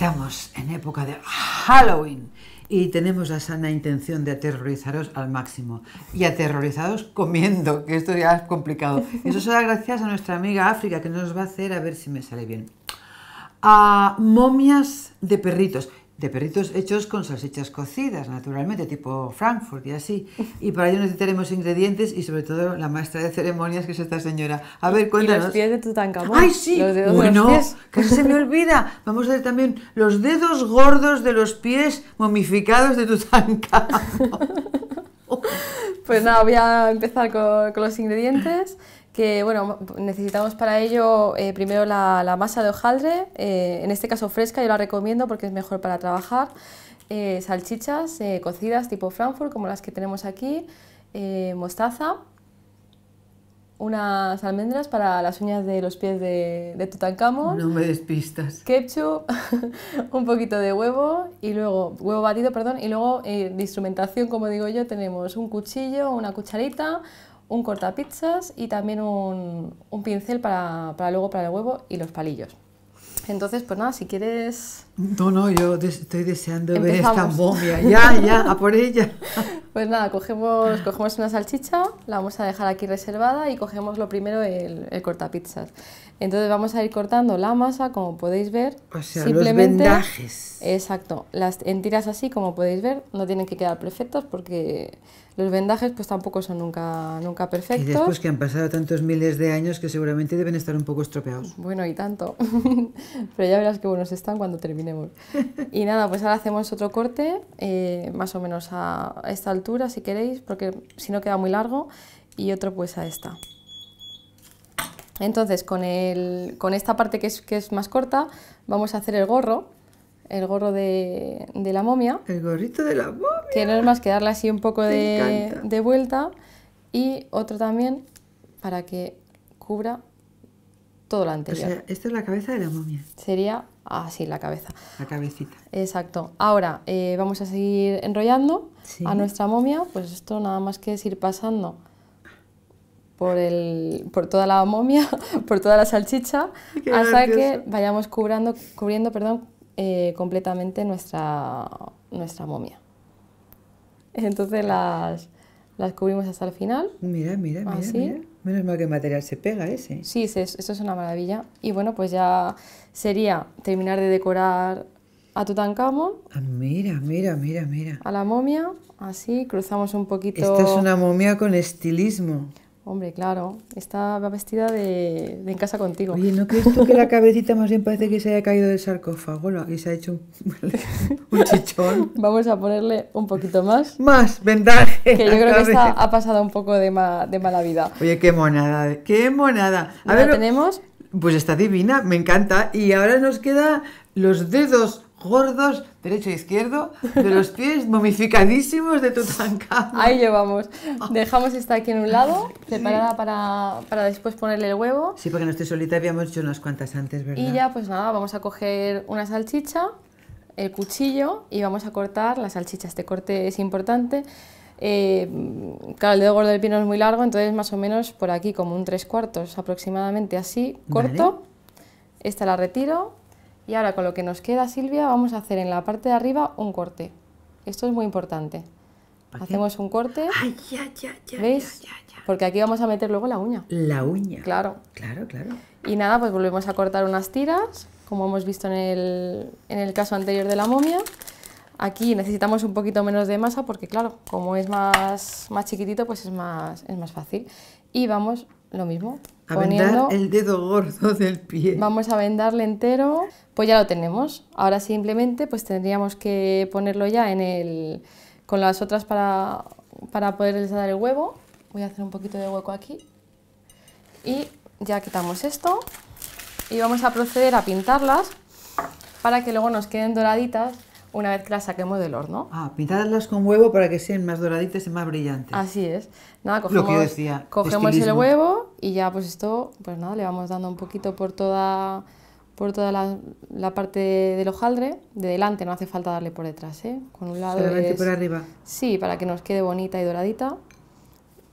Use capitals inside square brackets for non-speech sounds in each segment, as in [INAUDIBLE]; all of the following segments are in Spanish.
Estamos en época de Halloween y tenemos la sana intención de aterrorizaros al máximo. Y aterrorizados comiendo, que esto ya es complicado. Eso será gracias a nuestra amiga África, que nos va a hacer, a ver si me sale bien, a momias de perritos de perritos hechos con salsichas cocidas, naturalmente, tipo Frankfurt y así. [LAUGHS] Y para ello necesitaremos ingredientes y sobre todo la maestra de ceremonias que es esta señora. A ver, cuéntanos. los pies de Tutankamón. ¡Ay, sí! Los dedos bueno, de los se me olvida. Vamos a ver también los dedos gordos de los pies momificados de Tutankamón. [LAUGHS] pues nada, voy a empezar con, con los ingredientes que bueno, necesitamos para ello eh, primero la, masa de hojaldre, eh, en este caso fresca, yo la recomiendo porque es mejor para trabajar, eh, salchichas cocidas tipo Frankfurt, como las que tenemos aquí, mostaza, unas almendras para las uñas de los pies de, de Tutankamón. No me despistas. Ketchup, [LAUGHS] un poquito de huevo y luego, huevo batido, perdón, y luego de instrumentación, como digo yo, tenemos un cuchillo, una cucharita, un cortapizzas y también un, pincel para, luego para el huevo y los palillos. Entonces, pues nada, si quieres... No, no, yo estoy deseando ver esta momia. Ya, ya, a por ella. [LAUGHS] Pues nada, cogemos, cogemos una salchicha, la vamos a dejar aquí reservada y cogemos lo primero el, el cortapizzas. Entonces vamos a ir cortando la masa, como podéis ver. O simplemente, Exacto, las, en tiras así, como podéis ver, no tienen que quedar perfectos porque los vendajes pues tampoco son nunca, nunca perfectos. Y después que han pasado tantos miles de años que seguramente deben estar un poco estropeados. Bueno, y tanto. [LAUGHS] Pero ya verás qué buenos están cuando terminemos. y nada, pues ahora hacemos otro corte, eh, más o menos a esta altura si queréis, porque si no queda muy largo, y otro pues a esta. Entonces, con, el, con esta parte que es, es más corta, vamos a hacer el gorro, el gorro de, de la momia. El gorrito de la momia que es más que darle así un poco de, vuelta. Y otro también para que cubra todo lo anterior. O esta es la cabeza de la momia. Sería así ah, la cabeza. La cabecita. Exacto. Ahora eh, vamos a seguir enrollando a nuestra momia. Pues esto nada más que es ir pasando por, el, por toda la momia, [LAUGHS] por toda la salchicha, hasta que vayamos cubrando, cubriendo perdón, eh, completamente nuestra, nuestra momia. Entonces las, las cubrimos hasta el final. Mira, oh, mira, mira, mira. Menos mal que el material se pega ese. Sí, eso es una maravilla. Y bueno, pues ya sería terminar de decorar a Tutankamón. Ah, mira, mira, mira, mira. A la momia, así, cruzamos un poquito. Esta es una momia con estilismo. Hombre, claro, está vestida de, en casa contigo. Oye, ¿no crees tú que la cabecita más bien parece que se haya caído del sarcófago y se ha hecho un, [LAUGHS] chichón? [LAUGHS] Vamos a ponerle un poquito más. Más vendaje. Que yo creo que esta ha pasado un poco de, mala vida. Oye, qué monada, qué monada. A ver, tenemos. Pues está divina, me encanta. Y ahora nos queda los dedos gordos, derecho e izquierdo, de los pies momificadísimos de Tutankamón. Ahí llevamos. Ah. Dejamos esta aquí en un lado, preparada para, después ponerle el huevo. Sí, porque no estoy solita, habíamos hecho unas cuantas antes, ¿verdad? Y ya, pues nada, vamos a coger una salchicha, el cuchillo y vamos a cortar la salchicha. Este corte es importante. Eh, claro, el dedo gordo del pino es muy largo, entonces más o menos por aquí, como un tres cuartos aproximadamente, así, corto. Esta la retiro y ahora con lo que nos queda, Silvia, vamos a hacer en la parte de arriba un corte. Esto es muy importante. Hacemos un corte. Ay, ya, ya, ya, ¿Veis? Porque aquí vamos a meter luego la uña. La uña. Claro. Claro, claro. Y nada, pues volvemos a cortar unas tiras, como hemos visto en el, caso anterior de la momia. Aquí necesitamos un poquito menos de masa porque, claro, como es más, más chiquitito, pues es más, es más fácil. Y vamos lo mismo. A vendar el dedo gordo del pie. Vamos a vendarle entero. Pues ya lo tenemos. Ahora simplemente pues tendríamos que ponerlo ya en el, con las otras para, para poderles dar el huevo. Voy a hacer un poquito de hueco aquí. Y ya quitamos esto. Y vamos a proceder a pintarlas para que luego nos queden doraditas una vez que las saquemos del horno. Ah, pintarlas con huevo para que sean más doraditas y más brillantes. Así es. Nada, cogemos, cogemos el huevo y ya pues esto, pues nada, le vamos dando un poquito por toda por toda la, parte del hojaldre, de delante, no hace falta darle por detrás, ¿eh? Con un lado Solamente por arriba. Sí, para que nos quede bonita y doradita.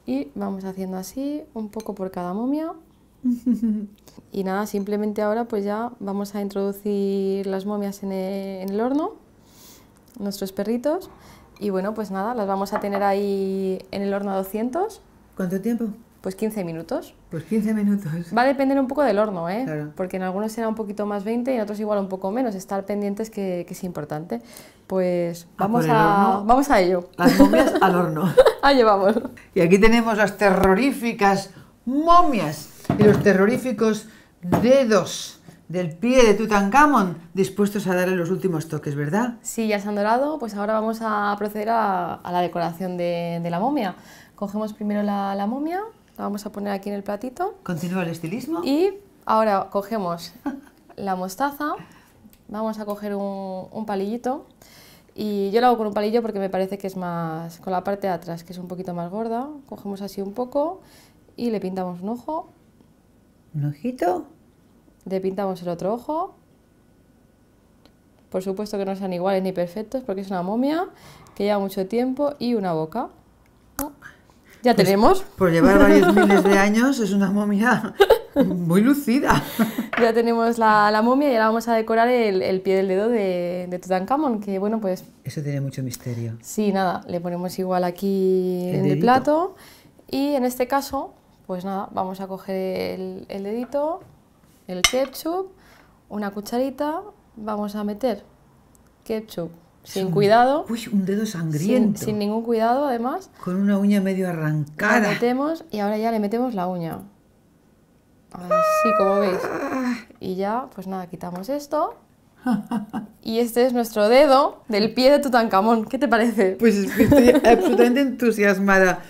Y vamos haciendo así, un poco por cada momia. [LAUGHS] y nada, simplemente ahora pues ya vamos a introducir las momias en el horno nuestros perritos. Y bueno, pues nada, las vamos a tener ahí en el horno a 200. ¿Cuánto tiempo? Pues 15 minutos. Pues 15 minutos. Va a depender un poco del horno, ¿eh? Porque en algunos será un poquito más 20 y en otros igual un poco menos. Estar pendientes que, es importante. Pues ah, vamos a, vamos a ello. Las momias al horno. [LAUGHS] Ahí vamos. Y aquí tenemos las terroríficas momias y los terroríficos dedos del pie de Tutankamón, dispuestos a darle los últimos toques, ¿verdad? Sí, ya se han dorado, pues ahora vamos a proceder a, la decoración de, la momia. Cogemos primero la, momia, la vamos a poner aquí en el platito. Continúa el estilismo. Y ahora cogemos la mostaza, vamos a coger un, un palillito y yo lo hago con un palillo porque me parece que es más con la parte de atrás, que es un poquito más gorda. Cogemos así un poco y le pintamos un ojo. ¿Un ojito? Le pintamos el otro ojo. Por supuesto que no sean iguales ni perfectos porque es una momia que lleva mucho tiempo y una boca. Ya pues, tenemos. Por llevar varios [LAUGHS] miles de años es una momia muy lucida. Ya tenemos la, momia y ahora vamos a decorar el, pie del dedo de, Tutankamón, que bueno, pues... Eso tiene mucho misterio. Sí, nada, le ponemos igual aquí en el plato y en este caso, pues nada, vamos a coger el dedito, el ketchup, una cucharita, vamos a meter ketchup sin cuidado. Uy, un dedo sangriento. Sin, ningún cuidado, además. Con una uña medio arrancada. metemos y ahora ya le metemos la uña. Así como veis. Y ya, pues nada, quitamos esto. [LAUGHS] Y este es nuestro dedo del pie de Tutankamón. ¿Qué te parece? Pues estoy absolutamente entusiasmada.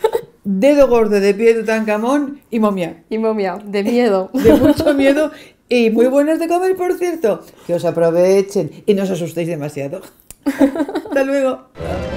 Dedo gordo de pie de tancamón y momia. Y momia, de miedo. [LAUGHS] de mucho miedo y muy buenas de comer, por cierto. Que os aprovechen y no os asustéis demasiado. [LAUGHS] Hasta luego.